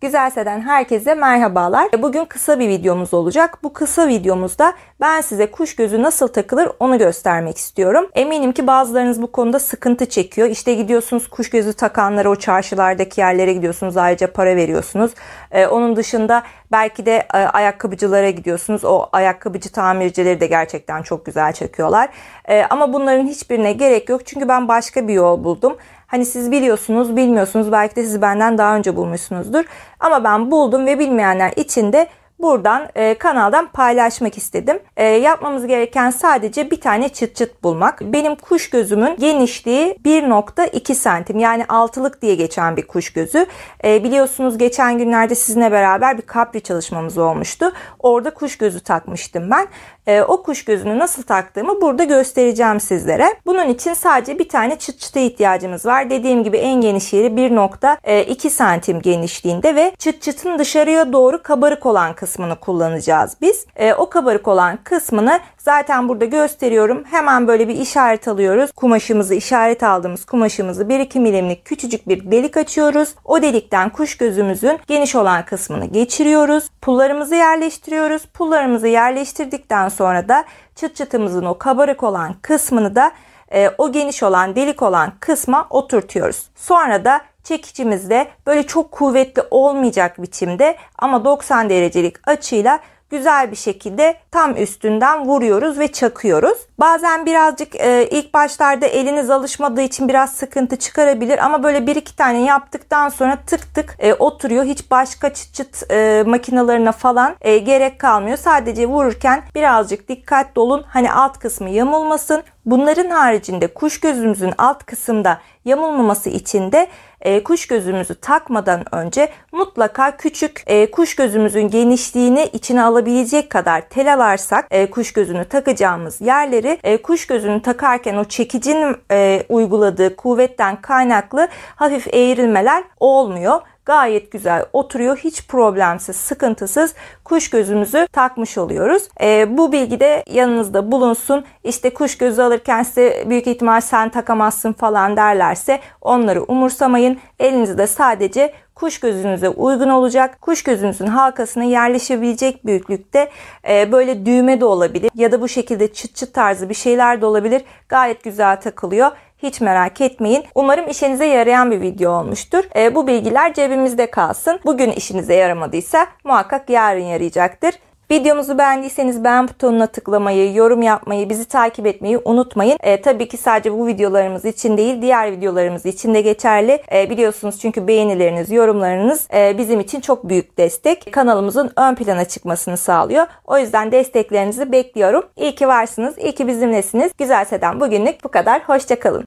Güzel Seden herkese merhabalar. Bugün kısa bir videomuz olacak. Bu kısa videomuzda ben size kuş gözü nasıl takılır onu göstermek istiyorum. Eminim ki bazılarınız bu konuda sıkıntı çekiyor. İşte gidiyorsunuz kuş gözü takanlara o çarşılardaki yerlere gidiyorsunuz ayrıca para veriyorsunuz. Ee, onun dışında Belki de e, ayakkabıcılara gidiyorsunuz. O ayakkabıcı tamircileri de gerçekten çok güzel çekiyorlar. E, ama bunların hiçbirine gerek yok. Çünkü ben başka bir yol buldum. Hani siz biliyorsunuz, bilmiyorsunuz. Belki de siz benden daha önce bulmuşsunuzdur. Ama ben buldum ve bilmeyenler için de buradan e, kanaldan paylaşmak istedim. E, yapmamız gereken sadece bir tane çıt çıt bulmak. Benim kuş gözümün genişliği 1.2 santim yani altılık diye geçen bir kuş gözü. E, biliyorsunuz geçen günlerde sizinle beraber bir kapri çalışmamız olmuştu. Orada kuş gözü takmıştım ben e, o kuş gözünü nasıl taktığımı burada göstereceğim sizlere. Bunun için sadece bir tane çıt çıta ihtiyacımız var. Dediğim gibi en geniş yeri 1.2 e, santim genişliğinde ve çıt çıtın dışarıya doğru kabarık olan kısmını kullanacağız biz. E, o kabarık olan kısmını Zaten burada gösteriyorum. Hemen böyle bir işaret alıyoruz. Kumaşımızı işaret aldığımız kumaşımızı 1-2 milimlik küçücük bir delik açıyoruz. O delikten kuş gözümüzün geniş olan kısmını geçiriyoruz. Pullarımızı yerleştiriyoruz. Pullarımızı yerleştirdikten sonra da çıt çıtımızın o kabarık olan kısmını da e, o geniş olan delik olan kısma oturtuyoruz. Sonra da çekicimizde böyle çok kuvvetli olmayacak biçimde ama 90 derecelik açıyla güzel bir şekilde tam üstünden vuruyoruz ve çakıyoruz. Bazen birazcık e, ilk başlarda eliniz alışmadığı için biraz sıkıntı çıkarabilir ama böyle bir iki tane yaptıktan sonra tık tık e, oturuyor. Hiç başka çıt çıt e, makinalarına falan e, gerek kalmıyor. Sadece vururken birazcık dikkatli olun. Hani alt kısmı yamulmasın. Bunların haricinde kuş gözümüzün alt kısımda yamulmaması için de e, kuş gözümüzü takmadan önce mutlaka küçük e, kuş gözümüzün genişliğini içine alabilecek kadar tel alarsak e, kuş gözünü takacağımız yerleri e, kuş gözünü takarken o çekicinin e, uyguladığı kuvvetten kaynaklı hafif eğrilmeler olmuyor gayet güzel oturuyor. Hiç problemsiz, sıkıntısız kuş gözümüzü takmış oluyoruz. E, bu bilgi de yanınızda bulunsun. İşte kuş gözü alırken size büyük ihtimal sen takamazsın falan derlerse onları umursamayın. Elinizde sadece kuş gözünüze uygun olacak. Kuş gözünüzün halkasına yerleşebilecek büyüklükte e, böyle düğme de olabilir ya da bu şekilde çıt çıt tarzı bir şeyler de olabilir. Gayet güzel takılıyor. Hiç merak etmeyin. Umarım işinize yarayan bir video olmuştur. E, bu bilgiler cebimizde kalsın. Bugün işinize yaramadıysa muhakkak yarın yarayacaktır. Videomuzu beğendiyseniz beğen butonuna tıklamayı, yorum yapmayı, bizi takip etmeyi unutmayın. E, tabii ki sadece bu videolarımız için değil, diğer videolarımız için de geçerli. E, biliyorsunuz çünkü beğenileriniz, yorumlarınız e, bizim için çok büyük destek. Kanalımızın ön plana çıkmasını sağlıyor. O yüzden desteklerinizi bekliyorum. İyi ki varsınız, iyi ki bizimlesiniz. Güzel Seden bugünlük bu kadar. Hoşçakalın.